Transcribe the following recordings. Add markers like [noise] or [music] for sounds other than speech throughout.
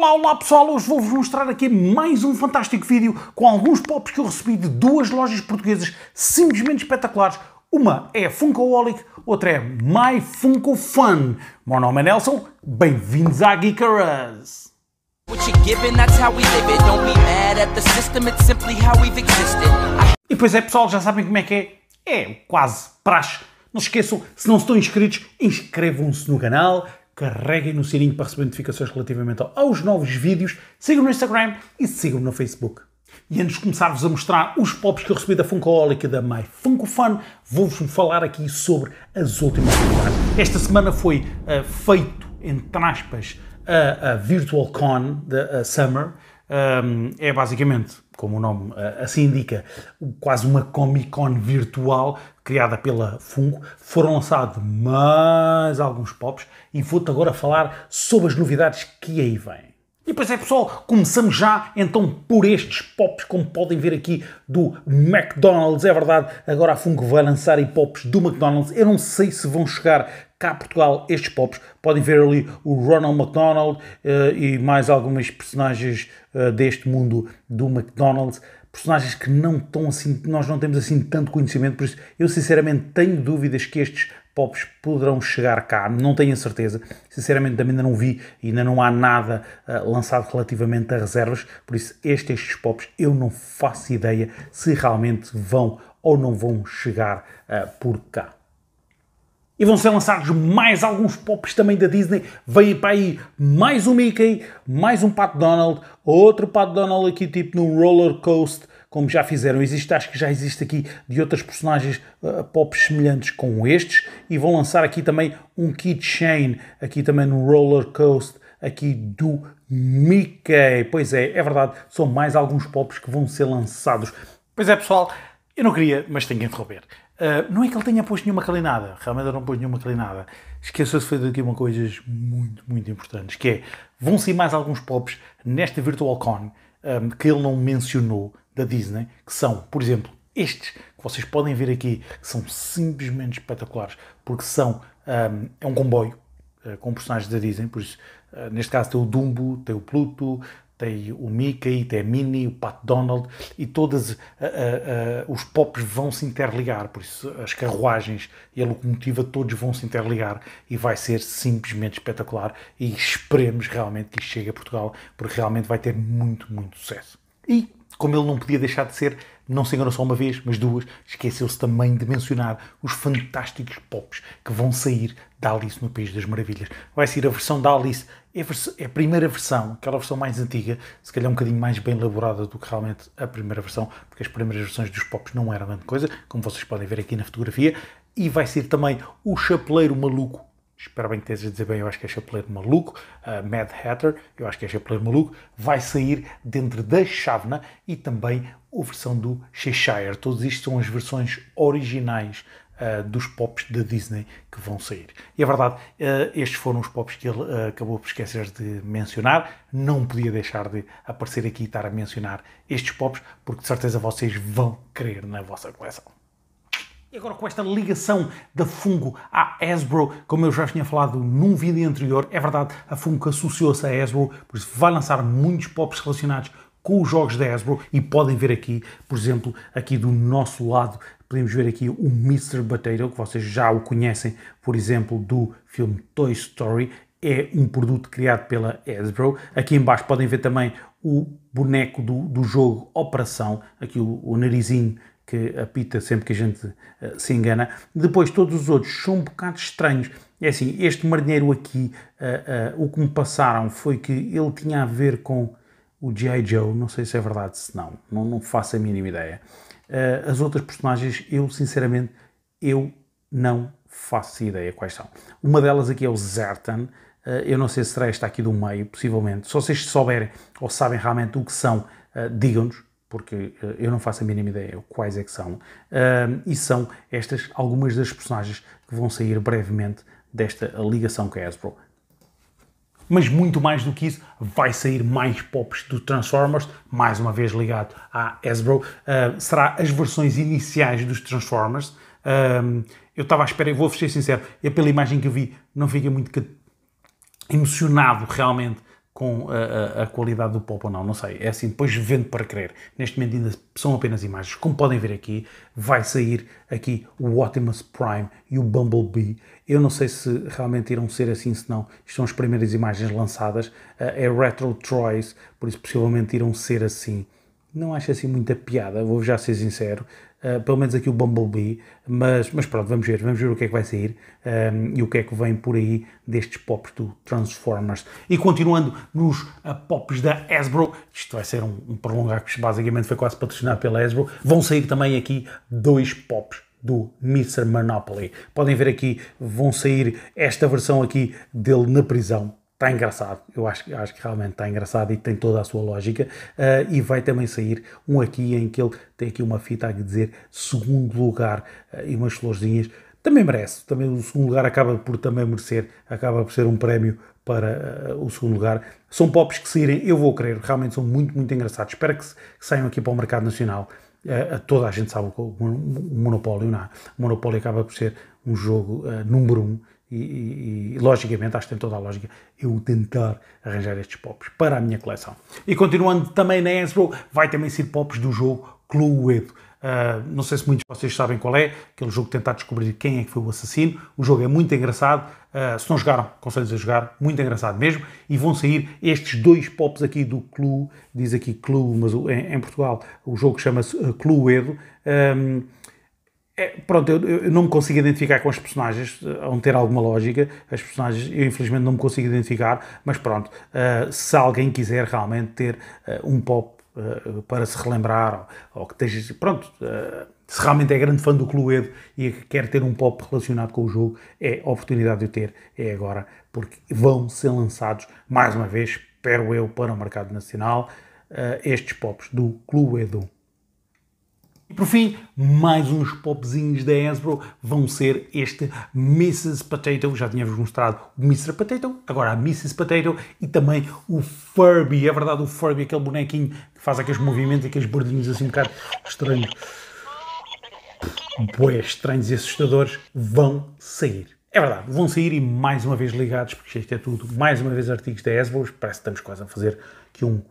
Olá, olá pessoal, hoje vou-vos mostrar aqui mais um fantástico vídeo com alguns pops que eu recebi de duas lojas portuguesas simplesmente espetaculares. Uma é Funkoolic, outra é My Funko Fun. Meu nome é Nelson, bem-vindos à Geekeras! E pois é pessoal, já sabem como é que é? É quase praxe. Não se esqueçam, se não estão inscritos, inscrevam-se no canal, carreguem no sininho para receber notificações relativamente aos novos vídeos, sigam no Instagram e sigam no Facebook. E antes de começar-vos a mostrar os pops que eu recebi da Funkoholic e da My Funko Fun, vou-vos falar aqui sobre as últimas novidades. Esta semana foi uh, feito, entre aspas, a, a Virtual Con da Summer. Um, é basicamente, como o nome uh, assim indica, quase uma Comic Con virtual criada pela Funko, foram lançados mais alguns pops e vou-te agora falar sobre as novidades que aí vêm. E pois é pessoal, começamos já então por estes pops, como podem ver aqui do McDonald's, é verdade, agora a Funko vai lançar aí pops do McDonald's, eu não sei se vão chegar cá a Portugal estes pops, podem ver ali o Ronald McDonald uh, e mais algumas personagens uh, deste mundo do McDonald's, personagens que não estão assim, nós não temos assim tanto conhecimento, por isso eu sinceramente tenho dúvidas que estes pops poderão chegar cá, não tenho a certeza, sinceramente também ainda não vi, ainda não há nada uh, lançado relativamente a reservas, por isso este, estes pops eu não faço ideia se realmente vão ou não vão chegar uh, por cá. E vão ser lançados mais alguns pops também da Disney. Vem para aí mais um Mickey, mais um Pat Donald, outro Pat Donald aqui tipo num roller coaster, como já fizeram. Existe, acho que já existe aqui de outras personagens uh, pops semelhantes com estes. E vão lançar aqui também um keychain, aqui também no roller coaster, aqui do Mickey. Pois é, é verdade, são mais alguns pops que vão ser lançados. Pois é, pessoal, eu não queria, mas tenho que interromper. Ah, não é que ele tenha posto nenhuma calinada, realmente não pôs nenhuma calinada. Esqueceu-se de fazer aqui uma coisa muito, muito importante, que é, vão sair mais alguns pops nesta virtual um, ah, que ele não mencionou da Disney, que são, por exemplo, estes que vocês podem ver aqui, que são simplesmente espetaculares, porque são um, ah, é um comboio uh, com personagens da Disney, por isso, uh, neste caso tem o Dumbo, tem o Pluto, tem o Mickey, tem a Minnie, o Pat Donald e todos uh, eh, uh, eh, uh, eh, os pops vão se interligar, por isso as carruagens e a locomotiva todos vão se interligar e vai ser simplesmente espetacular e esperemos realmente que isto chegue a Portugal porque realmente vai ter muito, muito sucesso. E como ele não podia deixar de ser, não se enganou só uma vez, mas duas, esqueceu-se também de mencionar os fantásticos pops que vão sair da Alice no País das Maravilhas. Vai sair a versão da Alice é a, é a primeira versão, aquela versão mais antiga, se calhar um bocadinho mais bem elaborada do que realmente a primeira versão, porque as primeiras versões dos pops não eram grande coisa, como vocês podem ver aqui na fotografia, e vai ser também o Chapeleiro Maluco. Espero bem que estejas a dizer bem, eu acho que é Chapeleiro Maluco, uh, Mad Hatter, eu acho que é Chapeleiro Maluco, vai sair dentro da Chavna e também a versão do Cheshire. Todos isto são as versões originais uh, dos pops da Disney que vão sair. E é verdade, uh, estes foram os pops que ele uh, acabou por esquecer de mencionar. Não podia deixar de aparecer aqui e estar a mencionar estes pops, porque de certeza vocês vão querer na vossa coleção. E agora com esta ligação da Fungo à Hasbro, como eu já tinha falado num vídeo anterior, é verdade, a Fungo associou-se à Hasbro, por isso vai lançar muitos pops relacionados com os jogos da Hasbro e podem ver aqui, por exemplo, aqui do nosso lado Podemos ver aqui o Mr. Potato, que vocês já o conhecem, por exemplo, do filme Toy Story. É um produto criado pela Hasbro. Aqui embaixo podem ver também o boneco do, do jogo Operação, aqui o, o narizinho que apita sempre que a gente uh, se engana. Depois, todos os outros são um bocado estranhos. É assim, este marinheiro aqui, uh, uh, o que me passaram foi que ele tinha a ver com o G.I. Joe, não sei se é verdade, se não, não, não faço a mínima ideia. Uh, as outras personagens, eu sinceramente, eu não faço ideia quais são. Uma delas aqui é o Zertan, eh, eu não sei se será esta aqui do meio, possivelmente. se vocês souberem ou sabem realmente o que são, eh, digam-nos, porque eu não faço a mínima ideia quais é que são. E são estas algumas das personagens que vão sair brevemente desta ligação com a Hasbro mas muito mais do que isso, vai sair mais pops do Transformers, mais uma vez ligado à Hasbro. Uh, será as versões iniciais dos Transformers. Ah, eu estava à espera, e vou ser sincero, e é pela imagem que eu vi, não fiquei muito emocionado realmente com a, a, a, qualidade do pop ou não, não sei. É assim, depois vendo para crer. Neste momento ainda são apenas imagens. Como podem ver aqui, vai sair aqui o Optimus Prime e o Bumblebee. Eu não sei se realmente irão ser assim, se não. estão as primeiras imagens lançadas. Eh, é Retro Troys, por isso possivelmente irão ser assim. Não acho assim muita piada, vou já ser sincero. Eh, pelo menos aqui o Bumblebee, mas, mas pronto, vamos ver, vamos ver o que é que vai sair um, eh, e o que é que vem por aí destes pops do Transformers. E continuando nos uh, pops da Hasbro, isto vai ser um, um prolongar que basicamente foi quase patrocinado pela Hasbro, vão sair também aqui dois pops do Mr. Monopoly. Podem ver aqui, vão sair esta versão aqui dele na prisão, está engraçado. Eu acho, acho que realmente está engraçado e tem toda a sua lógica. Uh, e vai também sair um aqui em que ele tem aqui uma fita a dizer segundo lugar uh, e umas florzinhas. Também merece. Também o segundo lugar acaba por também merecer, acaba por ser um prémio para uh, o segundo lugar. São pops que saírem, eu vou querer, realmente são muito, muito engraçados. Espero que, que saiam aqui para o mercado nacional. toda a gente sabe que o Monopólio, não. É? O Monopólio acaba por ser um jogo número um e, e, logicamente, acho que tem toda a lógica eu tentar arranjar estes pops para a minha coleção. E continuando também na Hasbro, vai também ser pops do jogo Cluedo. Uh, não sei se muitos de vocês sabem qual é, aquele jogo de tentar descobrir quem é que foi o assassino. O jogo é muito engraçado. Uh, se não jogaram, aconselho-vos a jogar, muito engraçado mesmo. E vão sair estes dois pops aqui do Clue, diz aqui Clue, mas em, em Portugal o jogo chama-se ah, Cluedo. Um, é, pronto, eu, eu, não me consigo identificar com as personagens, vão eh, ter alguma lógica. As personagens, eu infelizmente não me consigo identificar, mas pronto, uh, se alguém quiser realmente ter uh, um pop uh, para se relembrar, ou, ou que esteja. Pronto, se realmente é grande fã do Cluedo e quer ter um pop relacionado com o jogo, é a oportunidade de o ter, é agora, porque vão ser lançados, mais uma vez, espero eu, para o mercado nacional, estes pops do Cluedo. E por fim, mais uns popzinhos da Hasbro vão ser este Mrs. Potato, já tínhamos mostrado o Mr. Potato, agora a Mrs. Potato e também o Furby, é verdade o Furby, aquele bonequinho que faz aqueles movimentos e aqueles bordinhos assim um bocado estranhos, Boé, estranhos e assustadores, vão sair. É verdade, vão sair e mais uma vez ligados, porque isto é tudo, mais uma vez artigos da Hasbro, parece que estamos quase a fazer aqui um,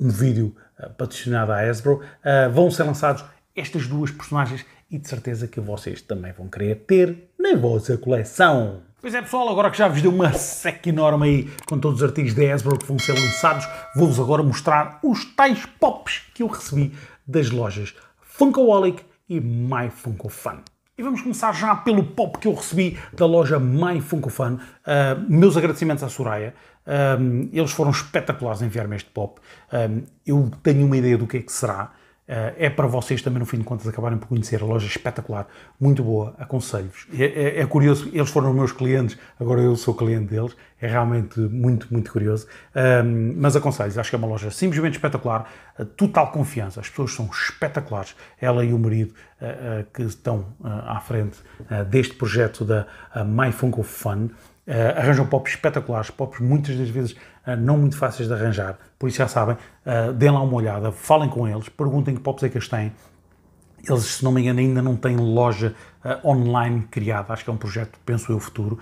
um vídeo eh, patrocinado à Hasbro, uh, eh, vão ser lançados estas duas personagens e de certeza que vocês também vão querer ter na vossa coleção. Pois é, pessoal, agora que já vos deu uma seca enorme aí com todos os artigos da Hasbro que vão ser lançados, vou-vos agora mostrar os tais pops que eu recebi das lojas Funkoolic e My Funko Fun. E vamos começar já pelo pop que eu recebi da loja My Funko Fun. Uh, ah, meus agradecimentos à Soraya. Um, ah, eles foram espetaculares em enviar-me este pop. Um, ah, eu tenho uma ideia do que é que será. Eh, é para vocês também, no fim de contas, acabarem por conhecer a loja espetacular, muito boa, aconselho-vos. É, é, é, curioso, eles foram os meus clientes, agora eu sou cliente deles, é realmente muito, muito curioso. mas aconselho acho que é uma loja simplesmente espetacular, eh, total confiança, as pessoas são espetaculares, ela e o marido uh, uh, que estão uh, à frente deste projeto da My Funko Fun. Uh, arranjam pops espetaculares, pops muitas das vezes uh, não muito fáceis de arranjar, por isso já sabem, uh, deem lá uma olhada, falem com eles, perguntem que pops é que eles têm. Eles, se não me engano, ainda não têm loja online criada, acho que é um projeto, penso eu, futuro,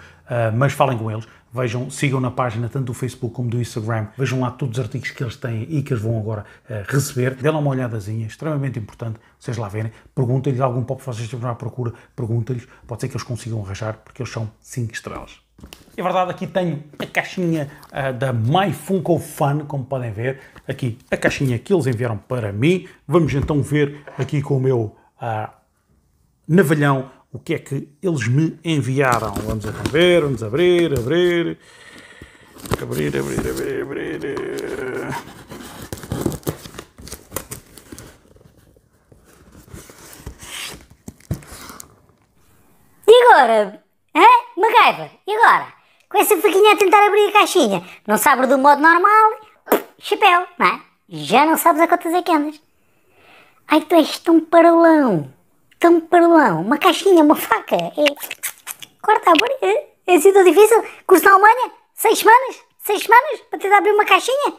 mas falem com eles, vejam, sigam na página tanto do Facebook como do Instagram, vejam lá todos os artigos que eles têm e que eles vão agora uh, receber. dêem lá uma olhadazinha, extremamente importante, vocês lá verem. Perguntem-lhes algum pop que vocês estiverem à procura, perguntem-lhes, pode ser que eles consigam arranjar, porque eles são 5 estrelas. É verdade, aqui tenho a caixinha uh, da My Funko Fun, como podem ver. Aqui a caixinha que eles enviaram para mim. Vamos então ver aqui com o meu uh, navalhão o que é que eles me enviaram. Vamos então ver, vamos abrir, abrir. Abrir, abrir, abrir, abrir. E agora? driver. E agora? Com essa faquinha a tentar abrir a caixinha, não sabes do modo normal, chapéu, não é? Já não sabes a quantas é que andas. Ai, tu és tão parolão, tão parolão. Uma caixinha, uma faca. E... É. Corta a abrir. É assim tão difícil? Curso na Alemanha? Seis semanas? Seis semanas? Para tentar abrir uma caixinha?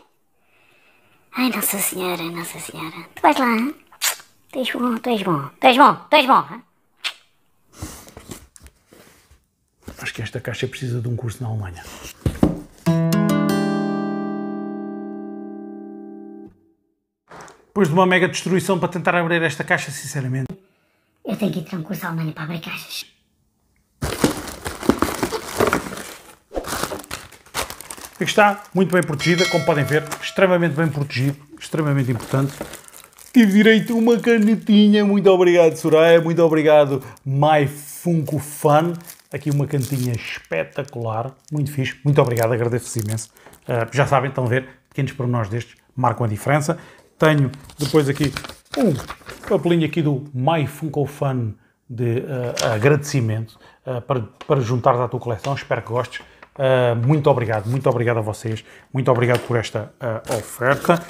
Ai, Nossa Senhora, Nossa Senhora. Tu vais lá, hein? Tu és bom, tu és bom, tu és bom, tu és bom. Hein? acho que esta caixa precisa de um curso na Alemanha. Depois de uma mega destruição para tentar abrir esta caixa, sinceramente. Eu tenho que ir tirar um curso na Alemanha para abrir caixas. Aqui está, muito bem protegida, como podem ver, extremamente bem protegido, extremamente importante. Tive direito a uma canetinha, muito obrigado Soraya, muito obrigado My Funko Fan. Aqui uma cantinha espetacular, muito fixe. Muito obrigado, agradeço-vos imenso. Uh, já sabem, estão a ver, pequenos pormenores destes marcam a diferença. Tenho depois aqui um papelinho aqui do My Funko Fun de uh, agradecimento uh, para, para juntares à tua coleção. Espero que gostes. Uh, muito obrigado, muito obrigado a vocês, muito obrigado por esta oferta.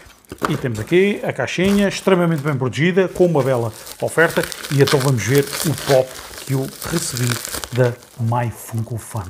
E temos aqui a caixinha extremamente bem protegida, com uma bela oferta. E então vamos ver o pop que eu recebi da My Funko Fun.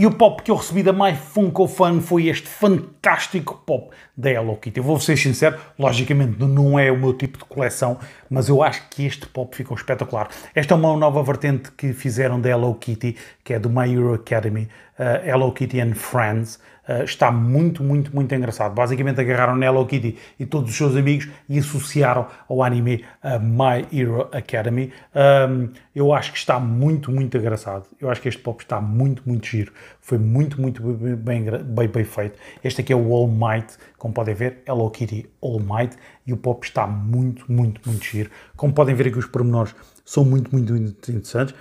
E o pop que eu recebi da My Funko Fun foi este fantástico pop da Hello Kitty. Eu vou ser sincero, logicamente não é o meu tipo de coleção, mas eu acho que este pop ficou espetacular. Esta é uma nova vertente que fizeram da Hello Kitty, que é do My Hero Academy, uh, Hello Kitty and Friends. Uh, está muito, muito, muito engraçado. Basicamente agarraram na Hello Kitty e todos os seus amigos e associaram ao anime eh, My Hero Academy. Um, eu acho que está muito, muito engraçado. Eu acho que este pop está muito, muito giro. Foi muito, muito bem, bem, bem, feito. Este aqui é o All Might, como podem ver, Hello Kitty All Might. E o pop está muito, muito, muito giro. Como podem ver aqui os pormenores são muito, muito interessantes.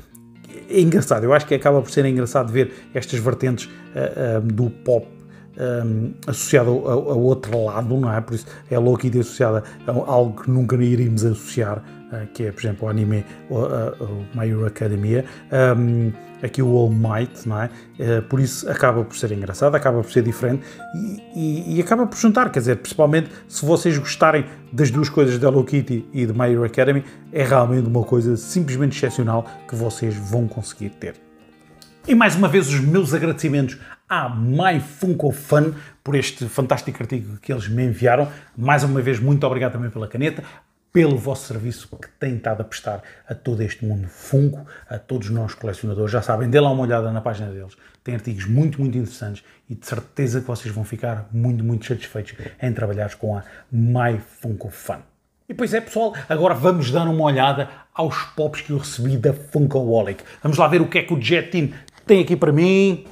É engraçado, eu acho que acaba por ser engraçado ver estas vertentes uh, ah, um, ah, do pop um, associado ao, outro lado, não é? Por isso é a Loki associada a algo que nunca iríamos associar, uh, que é, por exemplo, o anime o, a, o My Hero Academia. Um, aqui o All Might, não é? Uh, por isso acaba por ser engraçado, acaba por ser diferente e, e, e, acaba por juntar, quer dizer, principalmente se vocês gostarem das duas coisas da Hello Kitty e de My Hero Academy, é realmente uma coisa simplesmente excepcional que vocês vão conseguir ter. E mais uma vez os meus agradecimentos à MyFunkoFan por este fantástico artigo que eles me enviaram. Mais uma vez, muito obrigado também pela caneta, pelo vosso serviço que têm estado a prestar a todo este mundo Funko, a todos nós colecionadores. Já sabem, dê lá uma olhada na página deles. Tem artigos muito, muito interessantes e de certeza que vocês vão ficar muito, muito satisfeitos em trabalhar com a MyFunkoFan. E pois é, pessoal, agora vamos dar uma olhada aos pops que eu recebi da Funkawolic. Vamos lá ver o que é que o Jetin tem aqui para mim.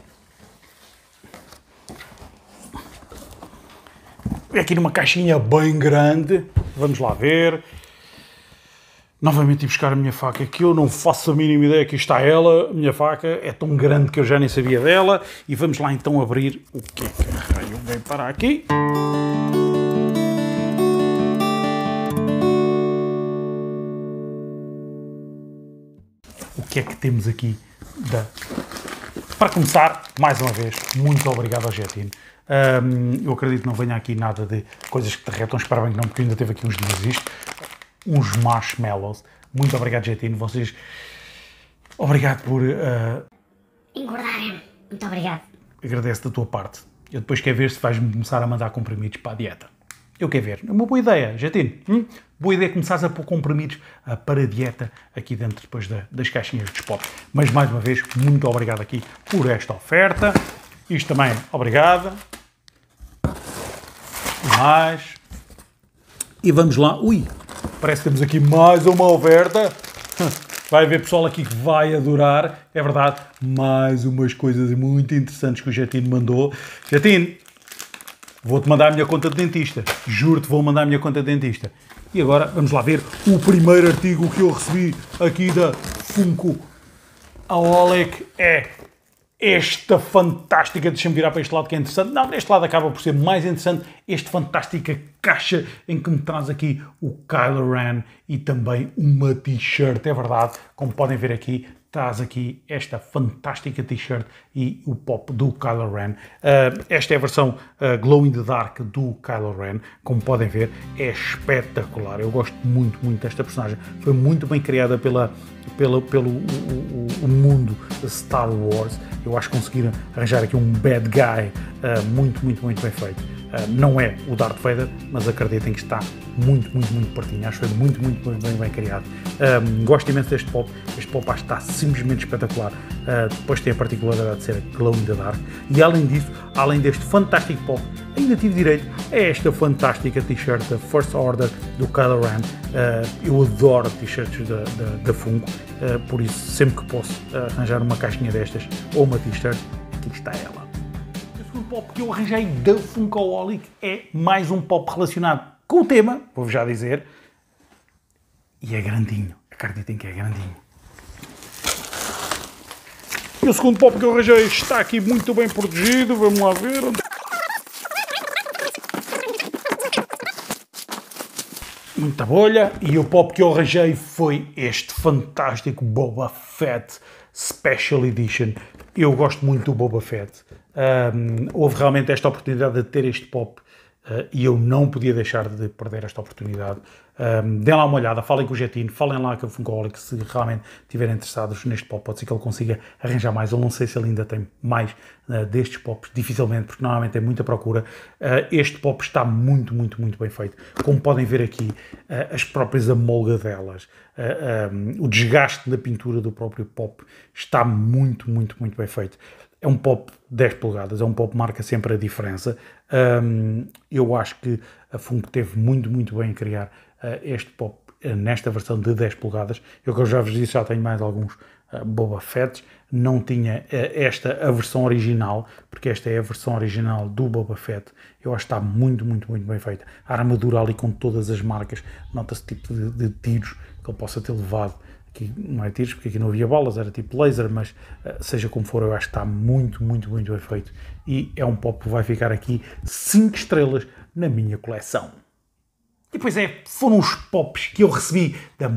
Aqui numa caixinha bem grande. Vamos lá ver. Novamente ir buscar a minha faca, que eu não faço a mínima ideia que está ela. A minha faca é tão grande que eu já nem sabia dela. E vamos lá então abrir o que é que raio vem para aqui. O que é que temos aqui da para começar, mais uma vez, muito obrigado ao Jetino. Um, eu acredito que não venha aqui nada de coisas que derretam, espero bem que não, porque ainda teve aqui uns dias isto. Uns marshmallows. Muito obrigado, Jetino. Vocês. Obrigado por. Uh... Ah, Engordarem. Muito obrigado. Agradeço da tua parte. Eu depois quero ver se vais-me começar a mandar comprimidos para a dieta. Eu quero ver. É uma boa ideia, Jatino. Hum? Boa ideia começares a pôr comprimidos uh, para a dieta aqui dentro depois da, das caixinhas de spot. Mas mais uma vez, muito obrigado aqui por esta oferta. Isto também, obrigado. mais. E vamos lá. Ui, parece que temos aqui mais uma oferta. [laughs] Vai haver pessoal aqui que vai adorar, é verdade, mais umas coisas muito interessantes que o Jetino mandou. Jetino, Vou-te mandar a minha conta de dentista. Juro-te, vou mandar a minha conta de dentista. E agora vamos lá ver o primeiro artigo que eu recebi aqui da Funko. A Olek é esta fantástica, deixa-me virar para este lado que é interessante. Não, neste lado acaba por ser mais interessante. Este fantástica caixa em que me traz aqui o Kylo Ren e também uma t-shirt, é verdade, como podem ver aqui, traz aqui esta fantástica t-shirt e o pop do Kylo Ren. Uh, esta é a versão uh, Glow in the Dark do Kylo Ren, como podem ver, é espetacular. Eu gosto muito, muito desta personagem. Foi muito bem criada pela, pela, pelo o, o, o mundo Star Wars. Eu acho que conseguiram arranjar aqui um bad guy ah, muito, muito, muito bem feito. Ah, não é o Darth Vader, mas acreditem que está muito, muito, muito pertinho. Acho que foi muito, muito bem, bem, bem criado. Ah, gosto imenso deste pop. Este pop acho que está simplesmente espetacular. depois tem a particularidade de ser a Clone da Dark. E além disso, além deste fantástico pop, ainda tive direito a esta fantástica t-shirt da First Order do Kylo Ren. eu adoro t-shirts da, da, da Funko, por isso sempre que posso arranjar uma caixinha destas ou uma t-shirt, aqui está ela pop que eu arranjei da Funkaholic é mais um pop relacionado com o tema, vou-vos já dizer, e é grandinho. Acreditem que é grandinho. E o segundo pop que eu arranjei está aqui muito bem protegido, vamos lá ver. Muita bolha, e o pop que eu arranjei foi este fantástico Boba Fett Special Edition. Eu gosto muito do Boba Fett um, houve realmente esta oportunidade de ter este pop uh, e eu não podia deixar de perder esta oportunidade. Um, deem lá uma olhada, falem com o Getino, falem lá com o Funkolic se realmente estiverem interessados neste pop. Pode ser que ele consiga arranjar mais. Eu não sei se ele ainda tem mais uh, destes pops, dificilmente, porque normalmente tem é muita procura. Uh, este pop está muito, muito, muito bem feito. Como podem ver aqui, uh, as próprias amolga delas, um, o desgaste da pintura do próprio pop está muito, muito, muito bem feito é um pop 10 polegadas, é um pop marca sempre a diferença. Um, eu acho que a Funko teve muito, muito bem em criar uh, este pop uh, nesta versão de 10 polegadas. Eu que eu já vos disse, já tenho mais alguns uh, Boba Fett. Não tinha esta a versão original, porque esta é a versão original do Boba Fett. Eu acho que está muito, muito, muito bem feita. A armadura ali com todas as marcas, nota-se tipo de, de tiros que ele possa ter levado. Aqui não é tiros, porque aqui não havia balas, era tipo laser, mas eh, seja como for, eu acho que está muito, muito, muito bem feito. E é um pop que vai ficar aqui 5 estrelas na minha coleção. E pois é, foram os pops que eu recebi da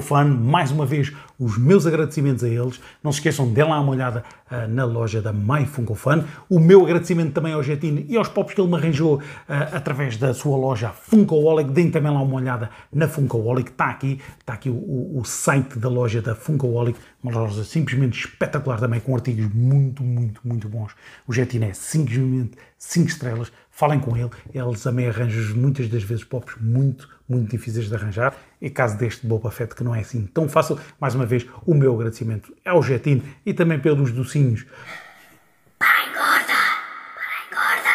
Fan Mais uma vez, os meus agradecimentos a eles. Não se esqueçam de dar lá uma olhada uh, na loja da Fan O meu agradecimento também ao Getine e aos pops que ele me arranjou uh, através da sua loja Funkoolic Deem também lá uma olhada na Funkoolic Está aqui, está aqui o, o, o site da loja da Funkoolic Uma loja simplesmente espetacular também, com artigos muito, muito, muito bons. O Getine é simplesmente 5 estrelas falem com ele. Ele também arranja muitas das vezes pops muito, muito difíceis de arranjar. E caso deste Boba Fett, que não é assim tão fácil, mais uma vez, o meu agradecimento ao Jetinho e também pelos docinhos. Para engorda! Para engorda!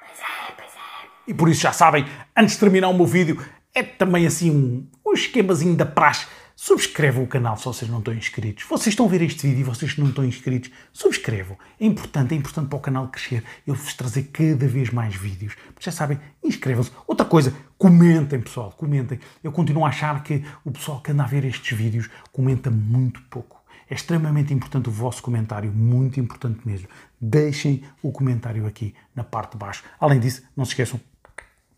Pois é, pois é. E por isso já sabem, antes de terminar o meu vídeo, é também assim um, um esquemazinho da praxe Subscrevam o canal se vocês não estão inscritos. Vocês estão a ver este vídeo e vocês não estão inscritos, subscrevam. É importante, é importante para o canal crescer. Eu vos trazer cada vez mais vídeos. Já sabem, inscrevam-se. Outra coisa, comentem, pessoal, comentem. Eu continuo a achar que o pessoal que anda a ver estes vídeos comenta muito pouco. É extremamente importante o vosso comentário, muito importante mesmo. Deixem o comentário aqui na parte de baixo. Além disso, não se esqueçam,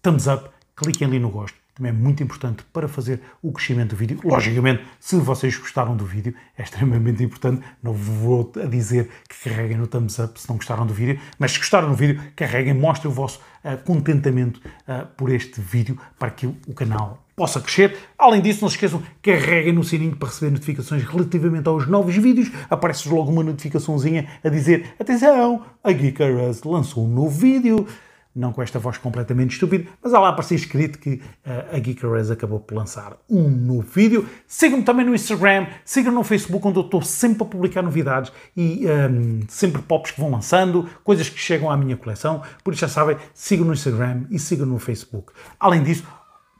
thumbs up, cliquem ali no gosto também é muito importante para fazer o crescimento do vídeo. Logicamente, se vocês gostaram do vídeo, é extremamente importante. Não vou a dizer que carreguem no thumbs up se não gostaram do vídeo, mas se gostaram do vídeo, carreguem, mostrem o vosso uh, contentamento uh, por este vídeo para que o canal possa crescer. Além disso, não se esqueçam, carreguem no sininho para receber notificações relativamente aos novos vídeos. Aparece logo uma notificaçãozinha a dizer, atenção, a Geekers lançou um novo vídeo não com esta voz completamente estúpida, mas há lá para ser escrito que uh, a Geek acabou por lançar um novo vídeo. Sigam-me também no Instagram, sigam-me no Facebook, onde eu estou sempre a publicar novidades e um, ehm, sempre pops que vão lançando, coisas que chegam à minha coleção. Por isso já sabem, sigam no Instagram e sigam no Facebook. Além disso,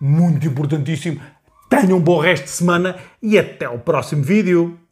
muito importantíssimo, tenham um bom resto de semana e até o próximo vídeo.